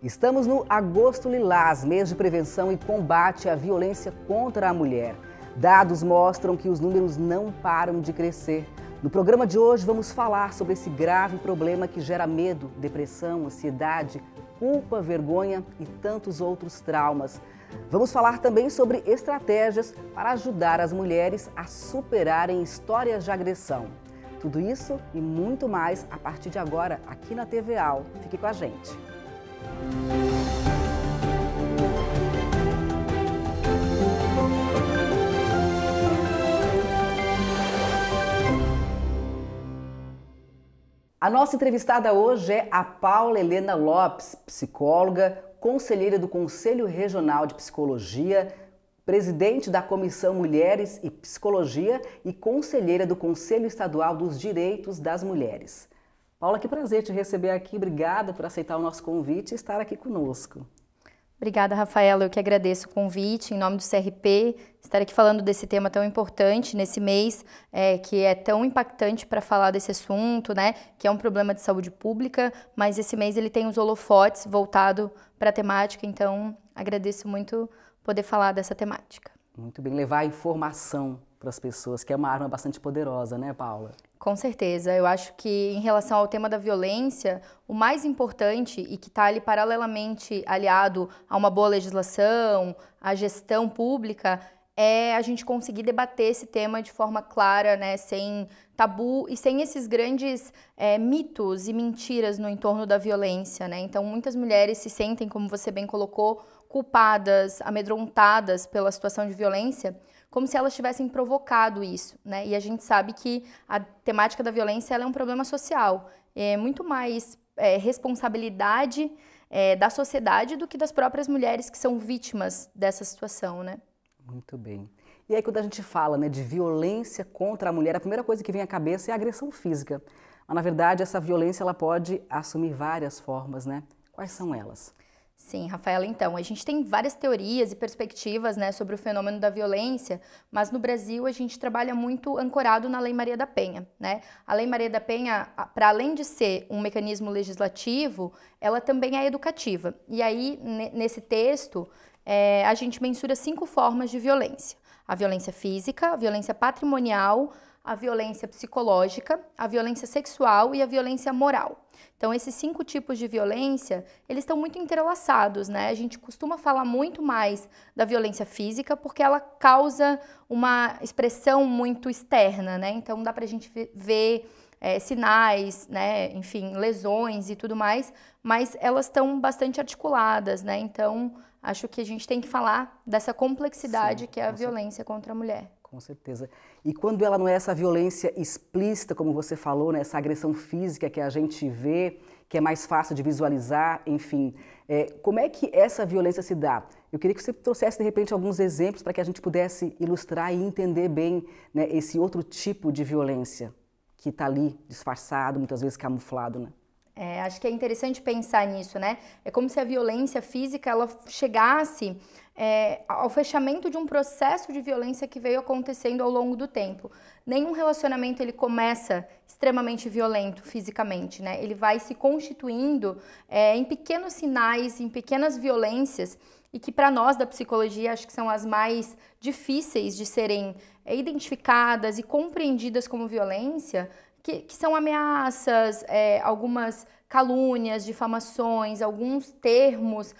Estamos no Agosto Lilás, mês de prevenção e combate à violência contra a mulher. Dados mostram que os números não param de crescer. No programa de hoje vamos falar sobre esse grave problema que gera medo, depressão, ansiedade, culpa, vergonha e tantos outros traumas. Vamos falar também sobre estratégias para ajudar as mulheres a superarem histórias de agressão. Tudo isso e muito mais a partir de agora aqui na TV Al. Fique com a gente. A nossa entrevistada hoje é a Paula Helena Lopes, psicóloga, conselheira do Conselho Regional de Psicologia, presidente da Comissão Mulheres e Psicologia e conselheira do Conselho Estadual dos Direitos das Mulheres. Paula, que prazer te receber aqui. Obrigada por aceitar o nosso convite e estar aqui conosco. Obrigada, Rafaela. Eu que agradeço o convite, em nome do CRP, estar aqui falando desse tema tão importante nesse mês, é, que é tão impactante para falar desse assunto, né? Que é um problema de saúde pública, mas esse mês ele tem os holofotes voltado para a temática, então agradeço muito poder falar dessa temática. Muito bem, levar informação para as pessoas, que é uma arma bastante poderosa, né, Paula? Com certeza. Eu acho que em relação ao tema da violência, o mais importante e que está ali paralelamente aliado a uma boa legislação, a gestão pública, é a gente conseguir debater esse tema de forma clara, né, sem tabu e sem esses grandes é, mitos e mentiras no entorno da violência, né? Então, muitas mulheres se sentem, como você bem colocou, culpadas, amedrontadas pela situação de violência, como se elas tivessem provocado isso, né? E a gente sabe que a temática da violência é um problema social, é muito mais é, responsabilidade é, da sociedade do que das próprias mulheres que são vítimas dessa situação, né? Muito bem. E aí quando a gente fala né, de violência contra a mulher, a primeira coisa que vem à cabeça é a agressão física. Mas na verdade essa violência ela pode assumir várias formas, né? Quais são elas? Sim, Rafaela, então, a gente tem várias teorias e perspectivas né, sobre o fenômeno da violência, mas no Brasil a gente trabalha muito ancorado na Lei Maria da Penha. Né? A Lei Maria da Penha, para além de ser um mecanismo legislativo, ela também é educativa. E aí, nesse texto, é, a gente mensura cinco formas de violência: a violência física, a violência patrimonial, a violência psicológica, a violência sexual e a violência moral. Então, esses cinco tipos de violência, eles estão muito entrelaçados, né? A gente costuma falar muito mais da violência física porque ela causa uma expressão muito externa, né? Então, dá pra gente ver é, sinais, né? Enfim, lesões e tudo mais, mas elas estão bastante articuladas, né? Então, acho que a gente tem que falar dessa complexidade Sim, que é a nossa. violência contra a mulher. Com certeza. E quando ela não é essa violência explícita, como você falou, né, essa agressão física que a gente vê, que é mais fácil de visualizar, enfim, é, como é que essa violência se dá? Eu queria que você trouxesse, de repente, alguns exemplos para que a gente pudesse ilustrar e entender bem né, esse outro tipo de violência que está ali disfarçado, muitas vezes camuflado, né? É, acho que é interessante pensar nisso, né? É como se a violência física ela chegasse é, ao fechamento de um processo de violência que veio acontecendo ao longo do tempo. Nenhum relacionamento ele começa extremamente violento fisicamente, né? Ele vai se constituindo é, em pequenos sinais, em pequenas violências e que para nós da psicologia acho que são as mais difíceis de serem é, identificadas e compreendidas como violência, que, que são ameaças, é, algumas calúnias, difamações, alguns termos,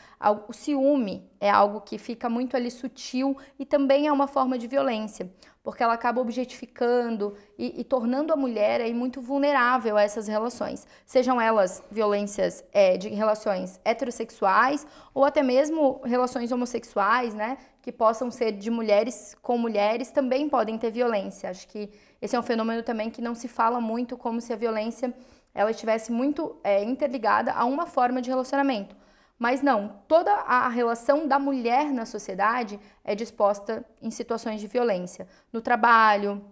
o ciúme é algo que fica muito ali sutil e também é uma forma de violência, porque ela acaba objetificando e, e tornando a mulher aí muito vulnerável a essas relações, sejam elas violências é, de relações heterossexuais ou até mesmo relações homossexuais, né, que possam ser de mulheres com mulheres também podem ter violência. Acho que esse é um fenômeno também que não se fala muito como se a violência ela estivesse muito é, interligada a uma forma de relacionamento. Mas não, toda a relação da mulher na sociedade é disposta em situações de violência, no trabalho,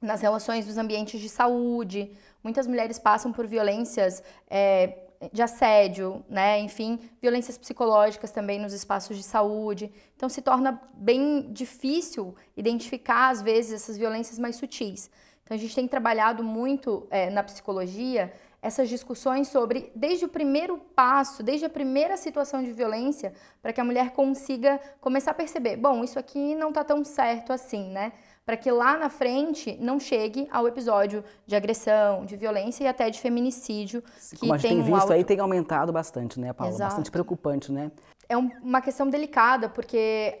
nas relações dos ambientes de saúde. Muitas mulheres passam por violências é, de assédio, né? Enfim, violências psicológicas também nos espaços de saúde. Então se torna bem difícil identificar às vezes essas violências mais sutis. Então a gente tem trabalhado muito é, na psicologia essas discussões sobre desde o primeiro passo, desde a primeira situação de violência, para que a mulher consiga começar a perceber, bom, isso aqui não está tão certo assim, né? Para que lá na frente não chegue ao episódio de agressão, de violência e até de feminicídio. Que Como a gente tem, tem visto um alto... aí, tem aumentado bastante, né, Paula? Exato. Bastante preocupante, né? É um, uma questão delicada, porque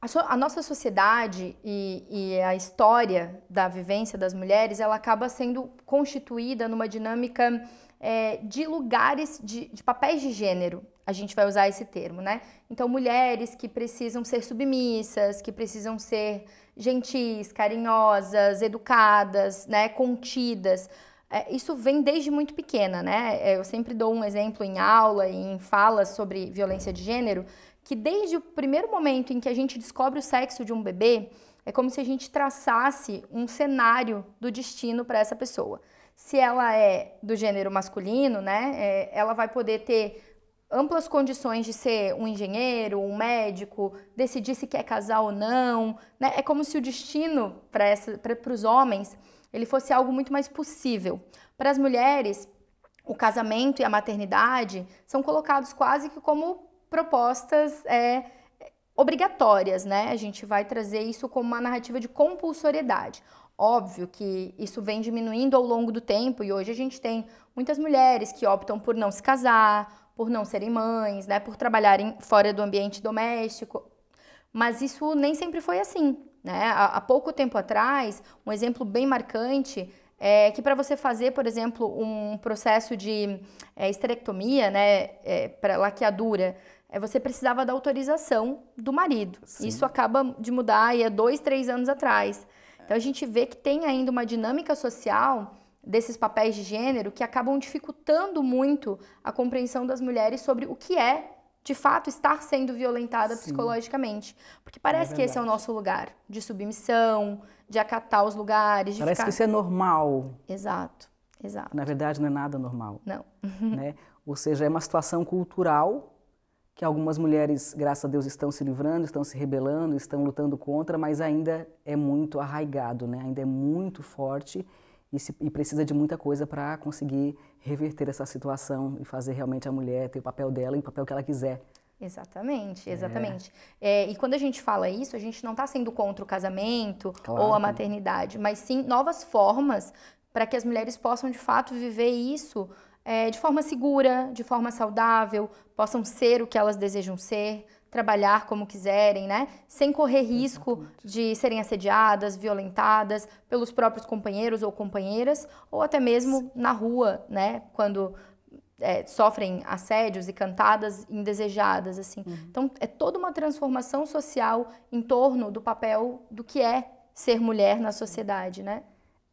a, so, a nossa sociedade e, e a história da vivência das mulheres, ela acaba sendo constituída numa dinâmica é, de lugares, de, de, papéis de gênero, a gente vai usar esse termo, né? Então, mulheres que precisam ser submissas, que precisam ser gentis, carinhosas, educadas, né? Contidas. É, isso vem desde muito pequena, né? É, eu sempre dou um exemplo em aula e em falas sobre violência de gênero, que desde o primeiro momento em que a gente descobre o sexo de um bebê, é como se a gente traçasse um cenário do destino para essa pessoa. Se ela é do gênero masculino, né, é, ela vai poder ter amplas condições de ser um engenheiro, um médico, decidir se quer casar ou não. Né? É como se o destino para os homens ele fosse algo muito mais possível. Para as mulheres, o casamento e a maternidade são colocados quase que como propostas é, é, obrigatórias, né? A gente vai trazer isso como uma narrativa de compulsoriedade. Óbvio que isso vem diminuindo ao longo do tempo e hoje a gente tem muitas mulheres que optam por não se casar, por não serem mães, né, por trabalharem fora do ambiente doméstico. Mas isso nem sempre foi assim, né? Há, há pouco tempo atrás, um exemplo bem marcante é que para você fazer, por exemplo, um processo de é, esterectomia, né, é, para laqueadura, é, você precisava da autorização do marido. Sim. Isso acaba de mudar e é dois, três anos atrás. Então a gente vê que tem ainda uma dinâmica social desses papéis de gênero que acabam dificultando muito a compreensão das mulheres sobre o que é de fato estar sendo violentada Sim. psicologicamente, porque parece é que esse é o nosso lugar de submissão, de acatar os lugares, de parece ficar... que isso é normal. Exato, exato. Na verdade não é nada normal. Não. né? Ou seja, é uma situação cultural que algumas mulheres, graças a Deus, estão se livrando, estão se rebelando, estão lutando contra, mas ainda é muito arraigado, né? ainda é muito forte e, se, e precisa de muita coisa para conseguir reverter essa situação e fazer realmente a mulher ter o papel dela e o papel que ela quiser Exatamente, é. exatamente. É. É, e quando a gente fala isso, a gente não está sendo contra o casamento claro. ou a maternidade, mas sim novas formas para que as mulheres possam de fato viver isso é, de forma segura, de forma saudável, possam ser o que elas desejam ser, trabalhar como quiserem, né? Sem correr risco de serem assediadas, violentadas pelos próprios companheiros ou companheiras, ou até mesmo na rua, né? Quando é, sofrem assédios e cantadas indesejadas, assim. Uhum. Então, é toda uma transformação social em torno do papel do que é ser mulher na sociedade, né?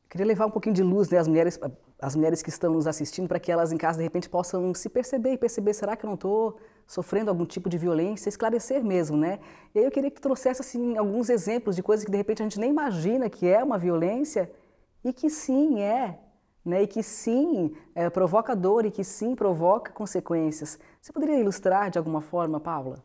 queria levar um pouquinho de luz, né? As mulheres as mulheres que estão nos assistindo, para que elas em casa de repente possam se perceber e perceber: será que eu não estou sofrendo algum tipo de violência? Esclarecer mesmo, né? E aí eu queria que trouxesse assim, alguns exemplos de coisas que de repente a gente nem imagina que é uma violência e que sim é. Né, e que sim é, provoca dor e que sim provoca consequências. Você poderia ilustrar de alguma forma, Paula?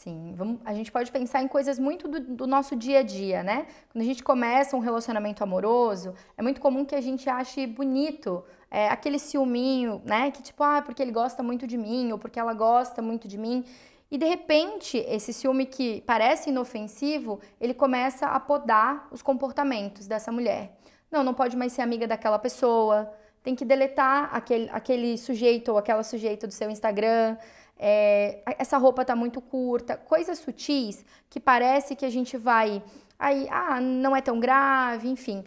Sim, vamos, a gente pode pensar em coisas muito do, do, nosso dia a dia, né? Quando a gente começa um relacionamento amoroso, é muito comum que a gente ache bonito é, aquele ciúminho, né? Que tipo, ah, porque ele gosta muito de mim, ou porque ela gosta muito de mim. E de repente, esse ciúme que parece inofensivo, ele começa a podar os comportamentos dessa mulher. Não, não pode mais ser amiga daquela pessoa, tem que deletar aquele, aquele sujeito ou aquela sujeita do seu Instagram é, essa roupa tá muito curta, coisas sutis que parece que a gente vai aí, ah, não é tão grave, enfim.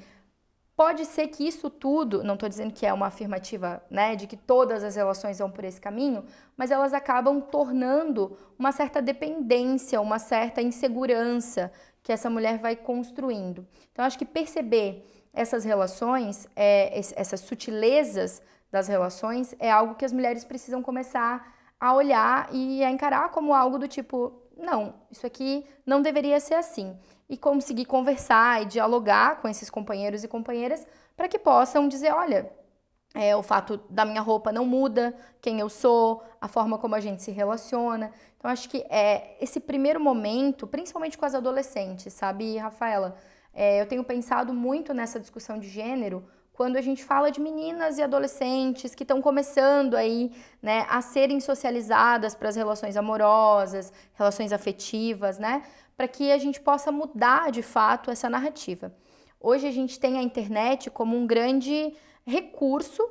Pode ser que isso tudo, não estou dizendo que é uma afirmativa, né, de que todas as relações vão por esse caminho, mas elas acabam tornando uma certa dependência, uma certa insegurança que essa mulher vai construindo. Então, acho que perceber essas relações, é, essas sutilezas das relações, é algo que as mulheres precisam começar a olhar e a encarar como algo do tipo, não, isso aqui não deveria ser assim. E conseguir conversar e dialogar com esses companheiros e companheiras para que possam dizer: olha, é, o fato da minha roupa não muda, quem eu sou, a forma como a gente se relaciona. Então, acho que é esse primeiro momento, principalmente com as adolescentes, sabe, Rafaela? É, eu tenho pensado muito nessa discussão de gênero quando a gente fala de meninas e adolescentes que estão começando aí, né, a serem socializadas para as relações amorosas, relações afetivas, né, para que a gente possa mudar de fato essa narrativa. Hoje a gente tem a internet como um grande recurso,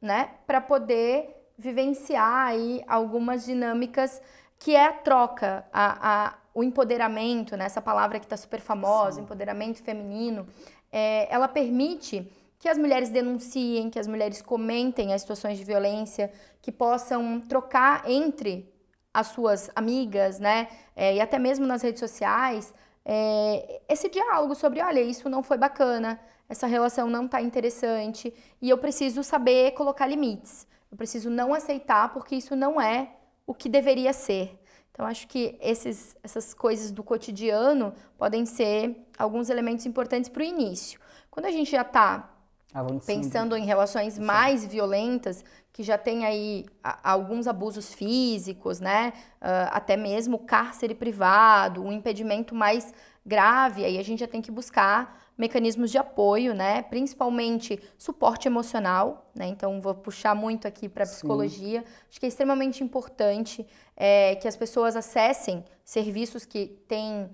né, para poder vivenciar aí algumas dinâmicas que é a troca, a, a o empoderamento, né, essa palavra que está super famosa, Sim. empoderamento feminino, é, ela permite que as mulheres denunciem, que as mulheres comentem as situações de violência, que possam trocar entre as suas amigas, né? É, e até mesmo nas redes sociais, é, esse diálogo sobre, olha, isso não foi bacana, essa relação não está interessante e eu preciso saber colocar limites. Eu preciso não aceitar porque isso não é o que deveria ser. Então, acho que esses, essas coisas do cotidiano podem ser alguns elementos importantes para o início. Quando a gente já está Avançando. Pensando em relações mais violentas, que já tem aí alguns abusos físicos, né? Uh, até mesmo cárcere privado, um impedimento mais grave, aí a gente já tem que buscar mecanismos de apoio, né? Principalmente suporte emocional, né? Então vou puxar muito aqui para psicologia. Sim. Acho que é extremamente importante é, que as pessoas acessem serviços que têm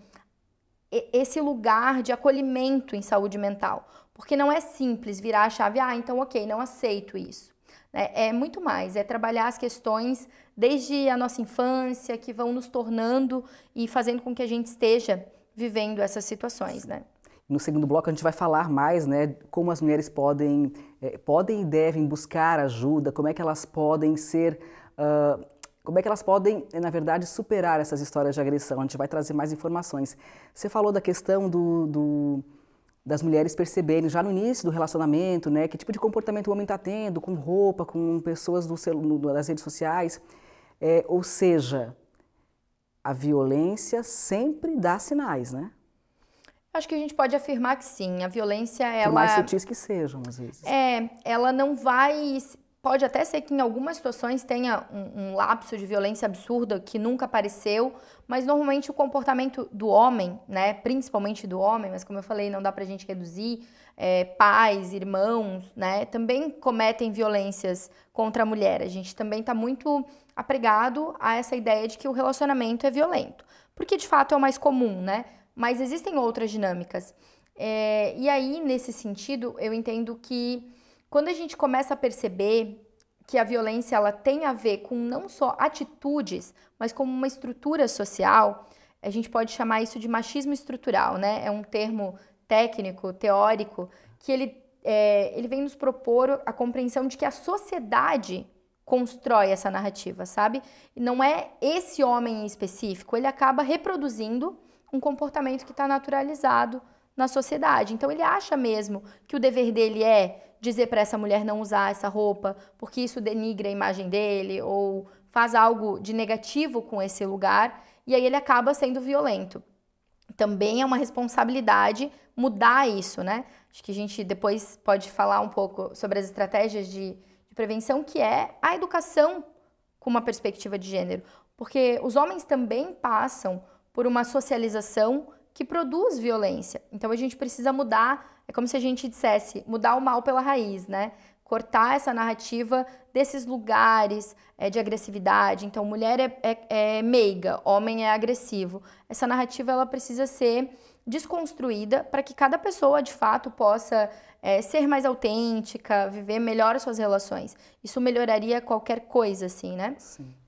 esse lugar de acolhimento em saúde mental, porque não é simples virar a chave, ah, então ok, não aceito isso. É, é muito mais, é trabalhar as questões desde a nossa infância que vão nos tornando e fazendo com que a gente esteja vivendo essas situações, né? No segundo bloco a gente vai falar mais, né, como as mulheres podem, é, podem e devem buscar ajuda, como é que elas podem ser, uh, como é que elas podem, eh, na verdade, superar essas histórias de agressão. A gente vai trazer mais informações. Você falou da questão do, do das mulheres perceberem já no início do relacionamento, né, que tipo de comportamento o homem está tendo, com roupa, com pessoas do celu, das redes sociais. É, ou seja, a violência sempre dá sinais, né? Acho que a gente pode afirmar que sim. A violência, ela. Por mais sutis que sejam, às vezes. É, ela não vai. Pode até ser que em algumas situações tenha um, um lapso de violência absurda que nunca apareceu, mas normalmente o comportamento do homem, né, principalmente do homem, mas como eu falei, não dá pra gente reduzir, é, pais, irmãos, né, também cometem violências contra a mulher. A gente também tá muito apregado a essa ideia de que o relacionamento é violento, porque de fato é o mais comum, né? Mas existem outras dinâmicas. É, e aí, nesse sentido, eu entendo que quando a gente começa a perceber que a violência ela tem a ver com não só atitudes, mas como uma estrutura social, a gente pode chamar isso de machismo estrutural, né? É um termo técnico, teórico, que ele, é, ele vem nos propor a compreensão de que a sociedade constrói essa narrativa, sabe? E não é esse homem em específico, ele acaba reproduzindo um comportamento que está naturalizado na sociedade. Então ele acha mesmo que o dever dele é dizer para essa mulher não usar essa roupa, porque isso denigra a imagem dele ou faz algo de negativo com esse lugar, e aí ele acaba sendo violento. Também é uma responsabilidade mudar isso, né? Acho que a gente depois pode falar um pouco sobre as estratégias de, de prevenção, que é a educação com uma perspectiva de gênero. Porque os homens também passam por uma socialização que produz violência. Então a gente precisa mudar, é como se a gente dissesse, mudar o mal pela raiz, né? Cortar essa narrativa desses lugares é, de agressividade. Então, mulher é, é, é meiga, homem é agressivo. Essa narrativa ela precisa ser desconstruída para que cada pessoa de fato possa é, ser mais autêntica, viver melhor as suas relações. Isso melhoraria qualquer coisa, assim, né?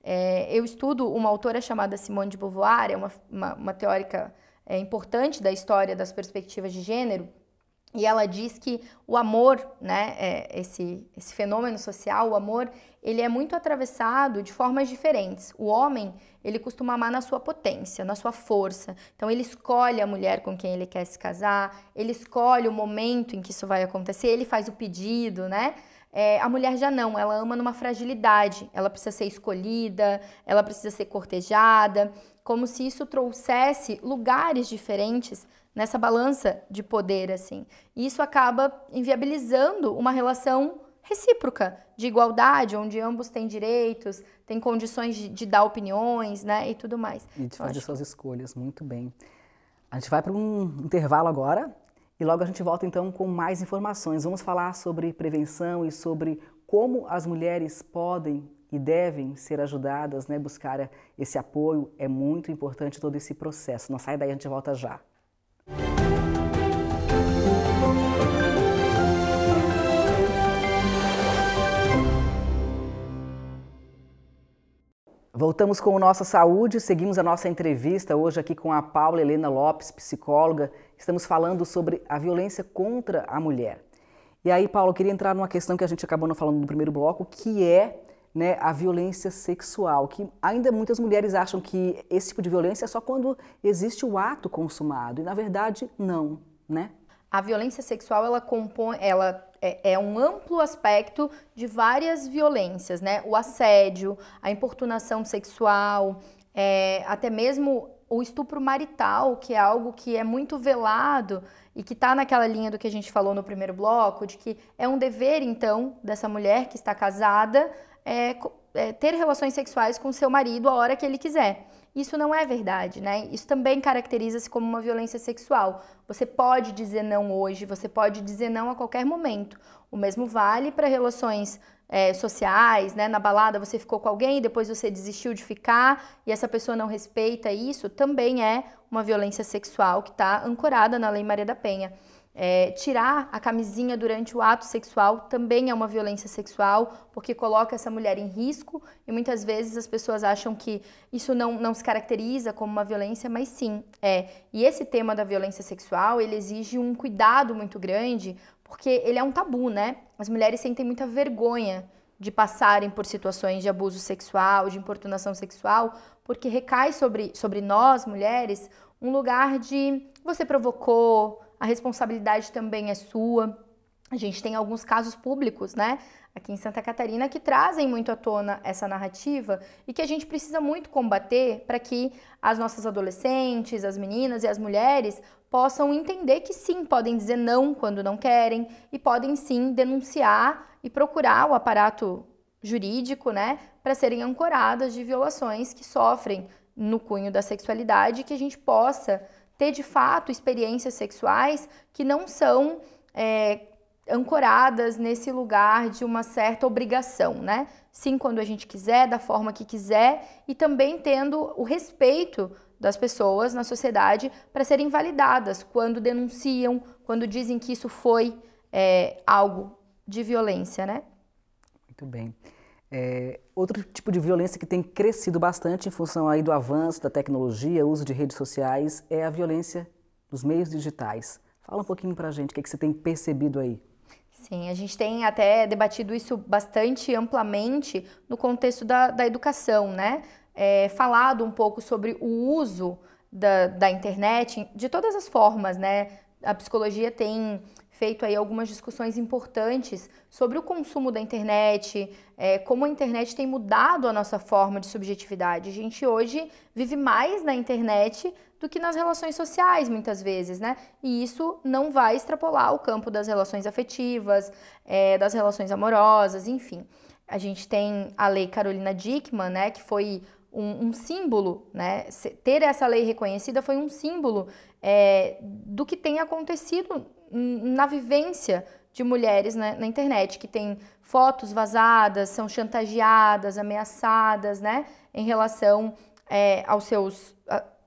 É, eu estudo uma autora chamada Simone de Beauvoir, é uma, uma, uma teórica é, importante da história das perspectivas de gênero, e ela diz que o amor, né, é esse, esse fenômeno social, o amor, ele é muito atravessado de formas diferentes. O homem, ele costuma amar na sua potência, na sua força. Então, ele escolhe a mulher com quem ele quer se casar, ele escolhe o momento em que isso vai acontecer, ele faz o pedido, né? É, a mulher já não, ela ama numa fragilidade, ela precisa ser escolhida, ela precisa ser cortejada como se isso trouxesse lugares diferentes nessa balança de poder assim. E isso acaba inviabilizando uma relação recíproca de igualdade, onde ambos têm direitos, têm condições de, de dar opiniões, né, e tudo mais. E de fazer suas escolhas, muito bem. A gente vai para um intervalo agora e logo a gente volta então com mais informações. Vamos falar sobre prevenção e sobre como as mulheres podem e devem ser ajudadas, né, buscar esse apoio, é muito importante todo esse processo. Não sai daí, a gente volta já. Voltamos com o Nossa Saúde, seguimos a nossa entrevista hoje aqui com a Paula Helena Lopes, psicóloga. Estamos falando sobre a violência contra a mulher. E aí, Paulo, eu queria entrar numa questão que a gente acabou não falando no primeiro bloco, que é né, a violência sexual, que ainda muitas mulheres acham que esse tipo de violência é só quando existe o ato consumado, e na verdade não, né? A violência sexual ela compõe, ela é, é um amplo aspecto de várias violências, né? O assédio, a importunação sexual, é, até mesmo o estupro marital, que é algo que é muito velado e que está naquela linha do que a gente falou no primeiro bloco, de que é um dever, então, dessa mulher que está casada é, é, ter relações sexuais com seu marido a hora que ele quiser. Isso não é verdade, né? Isso também caracteriza-se como uma violência sexual. Você pode dizer não hoje, você pode dizer não a qualquer momento. O mesmo vale para relações é, sociais, né? Na balada você ficou com alguém e depois você desistiu de ficar e essa pessoa não respeita isso, também é uma violência sexual que está ancorada na Lei Maria da Penha. É, tirar a camisinha durante o ato sexual também é uma violência sexual, porque coloca essa mulher em risco e muitas vezes as pessoas acham que isso não, não se caracteriza como uma violência, mas sim é. E esse tema da violência sexual ele exige um cuidado muito grande, porque ele é um tabu, né? As mulheres sentem muita vergonha de passarem por situações de abuso sexual, de importunação sexual, porque recai sobre, sobre nós, mulheres, um lugar de você provocou a responsabilidade também é sua. A gente tem alguns casos públicos, né, aqui em Santa Catarina, que trazem muito à tona essa narrativa e que a gente precisa muito combater para que as nossas adolescentes, as meninas e as mulheres possam entender que sim, podem dizer não quando não querem e podem sim denunciar e procurar o aparato jurídico, né, para serem ancoradas de violações que sofrem no cunho da sexualidade, e que a gente possa ter de fato experiências sexuais que não são é, ancoradas nesse lugar de uma certa obrigação, né? Sim, quando a gente quiser, da forma que quiser e também tendo o respeito das pessoas na sociedade para serem validadas quando denunciam, quando dizem que isso foi é, algo de violência, né? Muito bem. É, outro tipo de violência que tem crescido bastante em função aí do avanço da tecnologia, uso de redes sociais, é a violência dos meios digitais. Fala um pouquinho para a gente, o que, é que você tem percebido aí? Sim, a gente tem até debatido isso bastante amplamente no contexto da, da educação, né? É, falado um pouco sobre o uso da, da internet de todas as formas, né? A psicologia tem feito aí algumas discussões importantes sobre o consumo da internet, é, como a internet tem mudado a nossa forma de subjetividade. A gente hoje vive mais na internet do que nas relações sociais, muitas vezes, né? E isso não vai extrapolar o campo das relações afetivas, é, das relações amorosas, enfim. A gente tem a lei Carolina Dickman, né, que foi um, um, símbolo, né? Ter essa lei reconhecida foi um símbolo é, do que tem acontecido na vivência de mulheres né, na internet que têm fotos vazadas, são chantageadas, ameaçadas, né, em relação é, aos seus,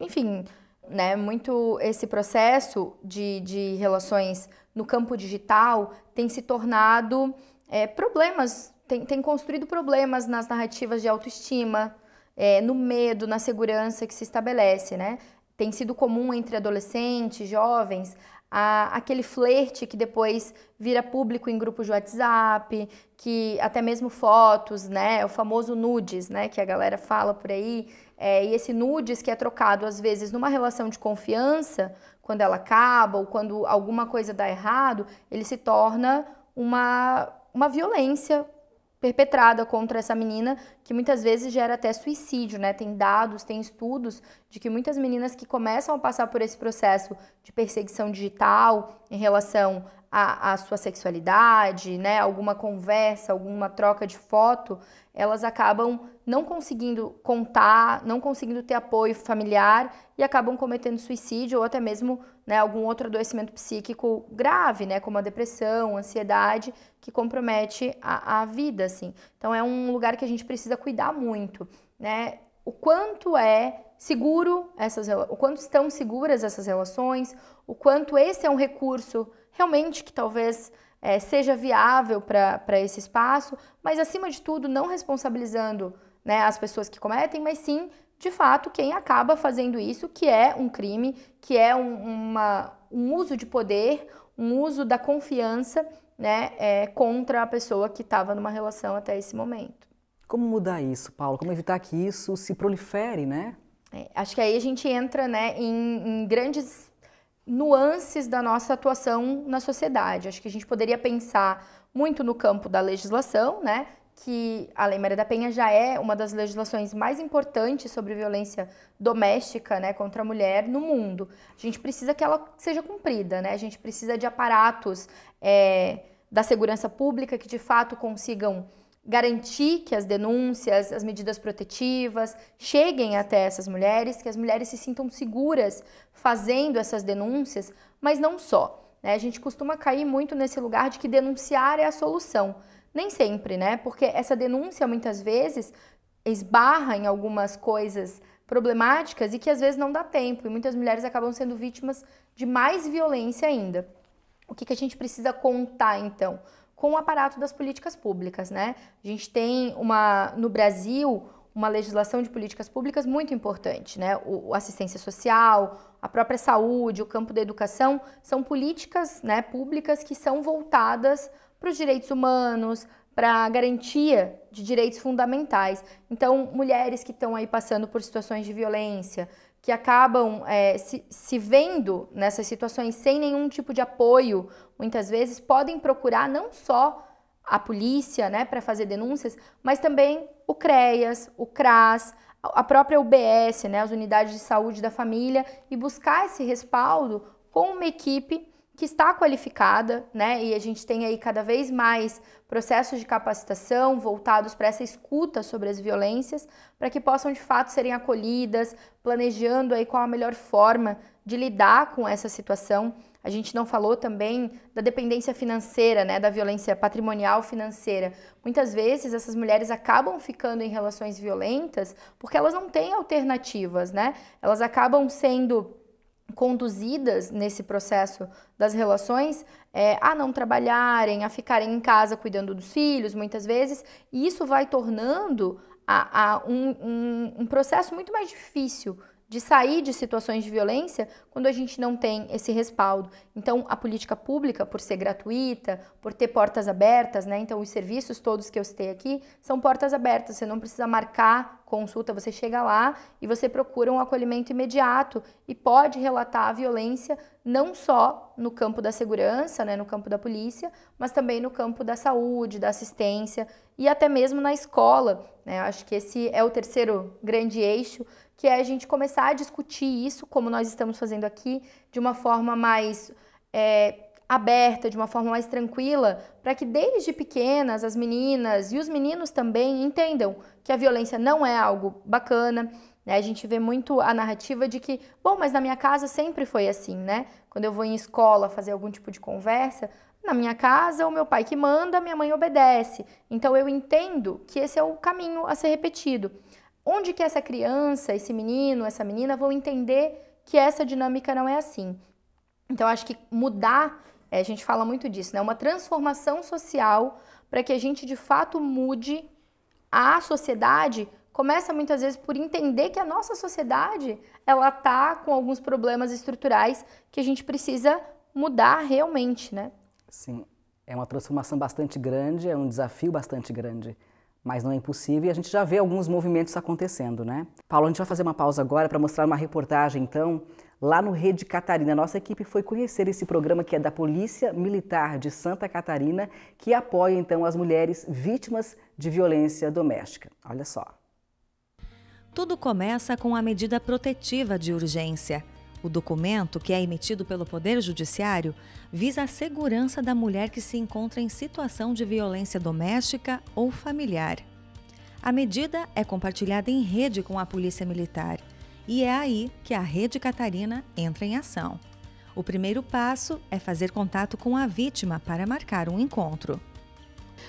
enfim, né, muito esse processo de, de relações no campo digital tem se tornado é, problemas, tem, tem construído problemas nas narrativas de autoestima, é, no medo, na segurança que se estabelece, né? Tem sido comum entre adolescentes, jovens, a, aquele flerte que depois vira público em grupos de WhatsApp, que até mesmo fotos, né? O famoso nudes, né? Que a galera fala por aí. É, e esse nudes que é trocado às vezes numa relação de confiança, quando ela acaba ou quando alguma coisa dá errado, ele se torna uma, uma violência perpetrada contra essa menina, que muitas vezes gera até suicídio, né? Tem dados, tem estudos de que muitas meninas que começam a passar por esse processo de perseguição digital em relação à sua sexualidade, né? Alguma conversa, alguma troca de foto, elas acabam não conseguindo contar, não conseguindo ter apoio familiar e acabam cometendo suicídio ou até mesmo né, algum outro adoecimento psíquico grave, né, como a depressão, ansiedade, que compromete a, a vida, assim. Então é um lugar que a gente precisa cuidar muito, né? O quanto é seguro essas, o quanto estão seguras essas relações, o quanto esse é um recurso realmente que talvez é, seja viável para esse espaço, mas acima de tudo, não responsabilizando né, as pessoas que cometem, mas sim, de fato, quem acaba fazendo isso, que é um crime, que é um, uma, um uso de poder, um uso da confiança né, é, contra a pessoa que estava numa relação até esse momento. Como mudar isso, Paulo? Como evitar que isso se prolifere, né? É, acho que aí a gente entra né, em, em grandes nuances da nossa atuação na sociedade. Acho que a gente poderia pensar muito no campo da legislação, né? que a Lei Maria da Penha já é uma das legislações mais importantes sobre violência doméstica né, contra a mulher no mundo. A gente precisa que ela seja cumprida, né? a gente precisa de aparatos é, da segurança pública que de fato consigam garantir que as denúncias, as medidas protetivas cheguem até essas mulheres, que as mulheres se sintam seguras fazendo essas denúncias, mas não só. Né? A gente costuma cair muito nesse lugar de que denunciar é a solução. Nem sempre, né? Porque essa denúncia muitas vezes esbarra em algumas coisas problemáticas e que às vezes não dá tempo, e muitas mulheres acabam sendo vítimas de mais violência ainda. O que, que a gente precisa contar então? Com o aparato das políticas públicas, né? A gente tem uma no Brasil uma legislação de políticas públicas muito importante, né? O, assistência social, a própria saúde, o campo da educação são políticas, né, públicas que são voltadas para os direitos humanos, para a garantia de direitos fundamentais. Então, mulheres que estão aí passando por situações de violência, que acabam é, se, se vendo nessas situações sem nenhum tipo de apoio, muitas vezes podem procurar não só a polícia, né, para fazer denúncias, mas também o CREAS, o CRAS, a própria UBS, né, as unidades de saúde da família, e buscar esse respaldo com uma equipe que está qualificada, né? E a gente tem aí cada vez mais processos de capacitação voltados para essa escuta sobre as violências, para que possam de fato serem acolhidas, planejando aí qual a melhor forma de lidar com essa situação. A gente não falou também da dependência financeira, né, da violência patrimonial financeira. Muitas vezes essas mulheres acabam ficando em relações violentas porque elas não têm alternativas, né? Elas acabam sendo conduzidas nesse processo das relações é, a não trabalharem, a ficarem em casa cuidando dos filhos, muitas vezes, e isso vai tornando a, a um, um, um processo muito mais difícil de sair de situações de violência quando a gente não tem esse respaldo. Então, a política pública, por ser gratuita, por ter portas abertas, né? Então, os serviços todos que eu citei aqui são portas abertas, você não precisa marcar consulta, você chega lá e você procura um acolhimento imediato e pode relatar a violência não só no campo da segurança, né, no campo da polícia, mas também no campo da saúde, da assistência e até mesmo na escola. Né? Acho que esse é o terceiro grande eixo que é a gente começar a discutir isso, como nós estamos fazendo aqui, de uma forma mais é, aberta, de uma forma mais tranquila, para que desde pequenas as meninas e os meninos também entendam que a violência não é algo bacana. Né? A gente vê muito a narrativa de que, bom, mas na minha casa sempre foi assim, né? Quando eu vou em escola fazer algum tipo de conversa, na minha casa, o meu pai que manda, minha mãe obedece. Então eu entendo que esse é o caminho a ser repetido. Onde que essa criança, esse menino, essa menina vão entender que essa dinâmica não é assim? Então, acho que mudar, é, a gente fala muito disso, né? Uma transformação social para que a gente de fato mude a sociedade começa muitas vezes por entender que a nossa sociedade ela tá com alguns problemas estruturais que a gente precisa mudar realmente, né? Sim, é uma transformação bastante grande, é um desafio bastante grande mas não é impossível e a gente já vê alguns movimentos acontecendo, né? Paulo, a gente vai fazer uma pausa agora para mostrar uma reportagem, então, lá no Rede Catarina. Nossa equipe foi conhecer esse programa que é da Polícia Militar de Santa Catarina, que apoia então as mulheres vítimas de violência doméstica. Olha só. Tudo começa com a medida protetiva de urgência. O documento, que é emitido pelo Poder Judiciário, visa a segurança da mulher que se encontra em situação de violência doméstica ou familiar. A medida é compartilhada em rede com a Polícia Militar e é aí que a Rede Catarina entra em ação. O primeiro passo é fazer contato com a vítima para marcar um encontro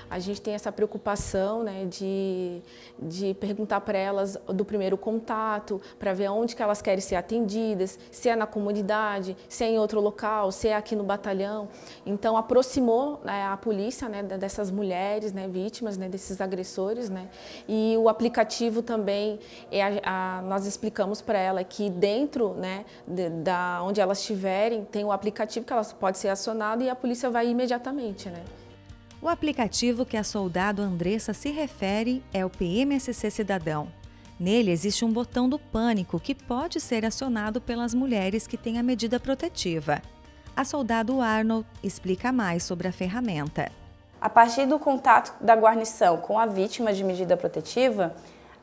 a gente tem essa preocupação né, de, de perguntar para elas do primeiro contato, para ver onde que elas querem ser atendidas, se é na comunidade, se é em outro local, se é aqui no batalhão. Então, aproximou né, a polícia né, dessas mulheres né, vítimas, né, desses agressores. Né, e o aplicativo também, é a, a, nós explicamos para ela que dentro né, de, da onde elas estiverem, tem o um aplicativo que ela pode ser acionado e a polícia vai imediatamente. Né. O aplicativo que a soldado Andressa se refere é o PMSC Cidadão. Nele existe um botão do pânico que pode ser acionado pelas mulheres que têm a medida protetiva. A soldado Arnold explica mais sobre a ferramenta. A partir do contato da guarnição com a vítima de medida protetiva,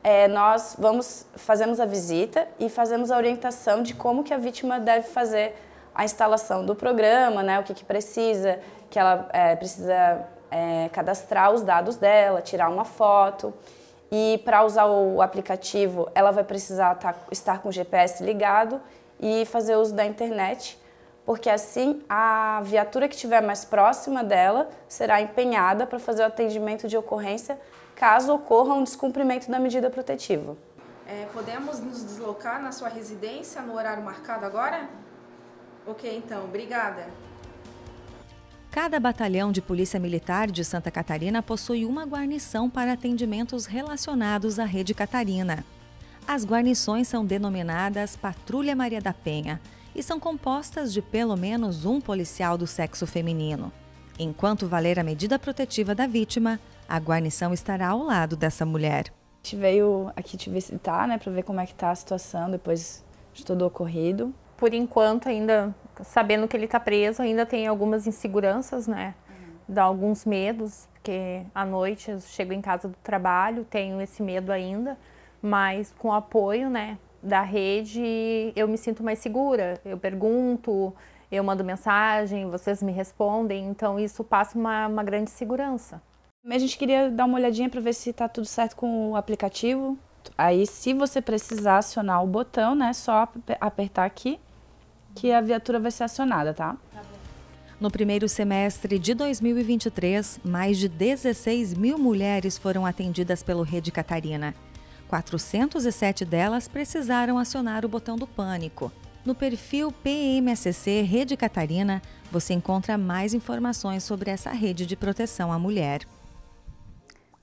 é, nós vamos fazemos a visita e fazemos a orientação de como que a vítima deve fazer a instalação do programa, né, o que, que precisa, que ela é, precisa é, cadastrar os dados dela, tirar uma foto. E para usar o aplicativo, ela vai precisar tá, estar com o GPS ligado e fazer uso da internet, porque assim a viatura que estiver mais próxima dela será empenhada para fazer o atendimento de ocorrência caso ocorra um descumprimento da medida protetiva. É, podemos nos deslocar na sua residência no horário marcado agora? Ok, então, obrigada. Cada batalhão de Polícia Militar de Santa Catarina possui uma guarnição para atendimentos relacionados à Rede Catarina. As guarnições são denominadas Patrulha Maria da Penha e são compostas de pelo menos um policial do sexo feminino. Enquanto valer a medida protetiva da vítima, a guarnição estará ao lado dessa mulher. A gente veio aqui te visitar, né, para ver como é que está a situação depois de todo o ocorrido. Por enquanto ainda sabendo que ele está preso, ainda tem algumas inseguranças, né? Dá alguns medos, porque à noite eu chego em casa do trabalho, tenho esse medo ainda, mas com o apoio, né, da rede, eu me sinto mais segura. Eu pergunto, eu mando mensagem, vocês me respondem, então isso passa uma, uma grande segurança. A gente queria dar uma olhadinha para ver se está tudo certo com o aplicativo. Aí, se você precisar acionar o botão, né, só apertar aqui que a viatura vai ser acionada, tá? no primeiro semestre de 2023, mais de 16 mil mulheres foram atendidas pelo Rede Catarina. 407 delas precisaram acionar o botão do pânico. No perfil PMSC Rede Catarina, você encontra mais informações sobre essa rede de proteção à mulher.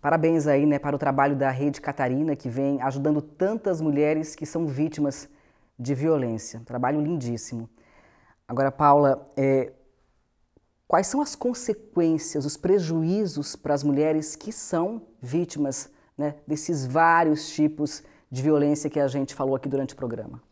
Parabéns aí, né, para o trabalho da Rede Catarina que vem ajudando tantas mulheres que são vítimas de violência. Trabalho lindíssimo. Agora, Paula, é, quais são as consequências, os prejuízos para as mulheres que são vítimas né, desses vários tipos de violência que a gente falou aqui durante o programa?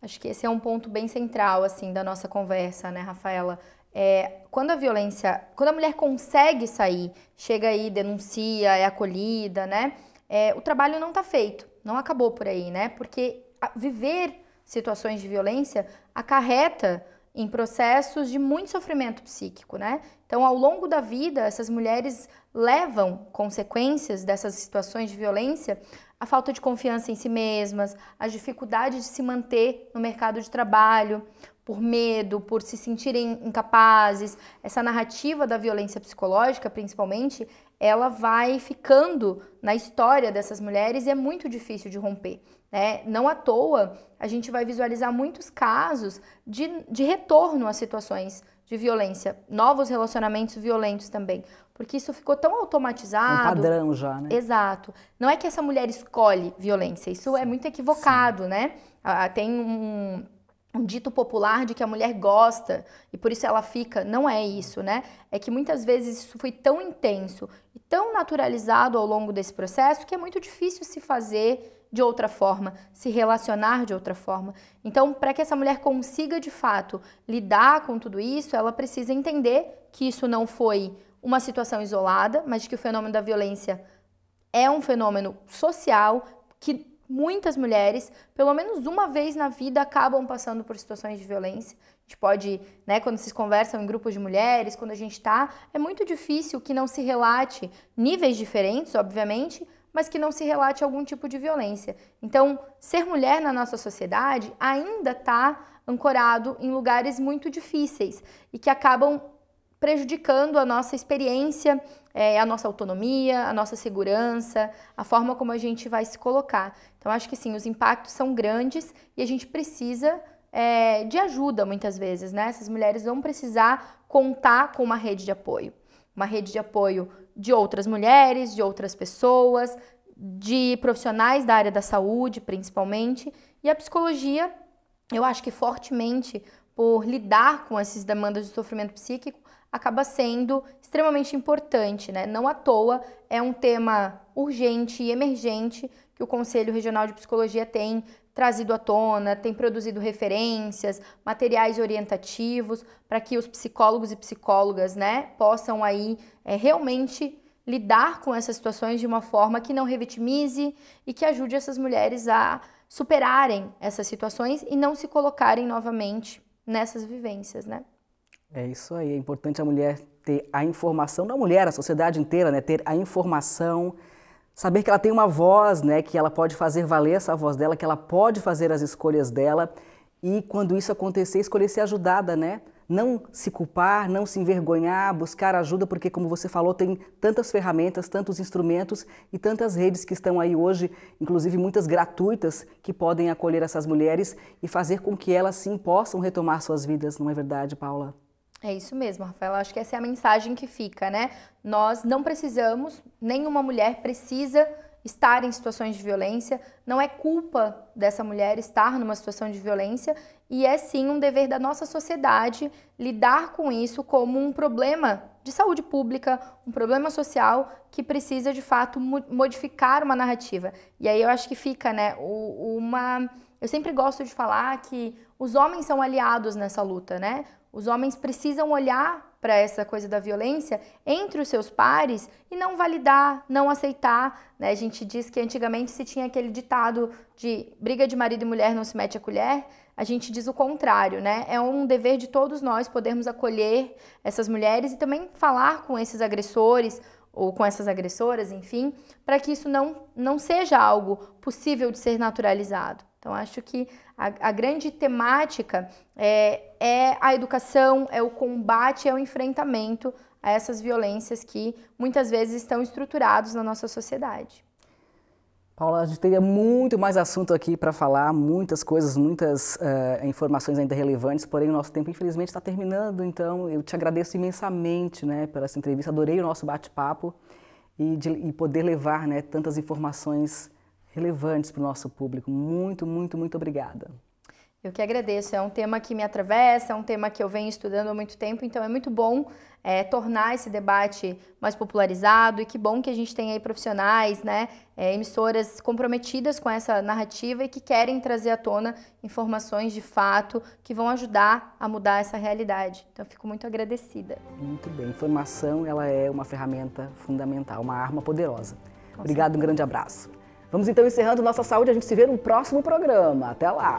Acho que esse é um ponto bem central assim da nossa conversa, né, Rafaela? É, quando a violência, quando a mulher consegue sair, chega aí, denuncia, é acolhida, né? É, o trabalho não está feito, não acabou por aí, né? Porque viver situações de violência acarreta em processos de muito sofrimento psíquico, né? Então, ao longo da vida, essas mulheres levam consequências dessas situações de violência, a falta de confiança em si mesmas, a dificuldade de se manter no mercado de trabalho, por medo, por se sentirem incapazes. Essa narrativa da violência psicológica, principalmente, ela vai ficando na história dessas mulheres e é muito difícil de romper. Né? Não à toa, a gente vai visualizar muitos casos de, de retorno a situações de violência, novos relacionamentos violentos também, porque isso ficou tão automatizado. Um padrão já, né? Exato. Não é que essa mulher escolhe violência, isso é sim, é muito equivocado, sim. né? Ah, tem um, um dito popular de que a mulher gosta e por isso ela fica. Não é isso, né? É que muitas vezes isso foi tão intenso e tão naturalizado ao longo desse processo que é muito difícil se fazer de outra forma, se relacionar de outra forma. Então, para que essa mulher consiga de fato lidar com tudo isso, ela precisa entender que isso não foi uma situação isolada, mas que o fenômeno da violência é um fenômeno social que muitas mulheres, pelo menos uma vez na vida, acabam passando por situações de violência. A gente pode, né, quando se conversam em grupos de mulheres, quando a gente está, é muito difícil que não se relate níveis diferentes, obviamente, mas que não se relate algum tipo de violência. Então, ser mulher na nossa sociedade ainda está ancorado em lugares muito difíceis e que acabam prejudicando a nossa experiência, é, a nossa autonomia, a nossa segurança, a forma como a gente vai se colocar. Então, acho que sim, os impactos são grandes e a gente precisa é, de ajuda muitas vezes, né? Essas mulheres vão precisar contar com uma rede de apoio, uma rede de apoio de outras mulheres, de outras pessoas, de profissionais da área da saúde, principalmente, e a psicologia, eu acho que fortemente por lidar com essas demandas de sofrimento psíquico, acaba sendo extremamente importante, né? Não à toa é um tema urgente e emergente que o Conselho Regional de Psicologia tem trazido à tona, tem produzido referências, materiais orientativos para que os psicólogos e psicólogas, né, possam aí é, realmente lidar com essas situações de uma forma que não revitimize e que ajude essas mulheres a superarem essas situações e não se colocarem novamente nessas vivências, né? É isso aí, é importante a mulher ter a informação, não a mulher, a sociedade inteira, né, ter a informação Saber que ela tem uma voz, né, que ela pode fazer valer essa voz dela, que ela pode fazer as escolhas dela e quando isso acontecer, escolher ser ajudada, né? Não se culpar, não se envergonhar, buscar ajuda, porque como você falou, tem tantas ferramentas, tantos instrumentos e tantas redes que estão aí hoje, inclusive muitas gratuitas, que podem acolher essas mulheres e fazer com que elas sim possam retomar suas vidas, não é verdade, Paula? É isso mesmo, Rafaela. Acho que essa é a mensagem que fica, né? Nós não precisamos, nenhuma mulher precisa estar em situações de violência, não é culpa dessa mulher estar numa situação de violência e é sim um dever da nossa sociedade lidar com isso como um problema de saúde pública, um problema social que precisa de fato modificar uma narrativa. E aí eu acho que fica, né, uma eu sempre gosto de falar que os homens são aliados nessa luta, né? Os homens precisam olhar para essa coisa da violência entre os seus pares e não validar, não aceitar. Né? A gente diz que antigamente se tinha aquele ditado de briga de marido e mulher não se mete a colher. A gente diz o contrário, né? É um dever de todos nós podermos acolher essas mulheres e também falar com esses agressores, ou com essas agressoras, enfim, para que isso não, não seja algo possível de ser naturalizado. Então, acho que a, a grande temática é, é, a educação, é o combate, é o enfrentamento a essas violências que muitas vezes estão estruturados na nossa sociedade. Paula, a gente teria muito mais assunto aqui para falar, muitas coisas, muitas uh, informações ainda relevantes, porém o nosso tempo infelizmente está terminando, então eu te agradeço imensamente né, pela essa entrevista, adorei o nosso bate-papo e, e poder levar né, tantas informações relevantes para o nosso público. Muito, muito, muito obrigada. Eu que agradeço. É um tema que me atravessa, é um tema que eu venho estudando há muito tempo, então é muito bom é, tornar esse debate mais popularizado e que bom que a gente tem aí profissionais, né, é, emissoras comprometidas com essa narrativa e que querem trazer à tona informações de fato que vão ajudar a mudar essa realidade. Então eu fico muito agradecida. Muito bem. Informação ela é uma ferramenta fundamental, uma arma poderosa. Com Obrigado, certeza. um grande abraço. Vamos então encerrando nossa saúde. A gente se vê no próximo programa. Até lá!